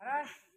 哎。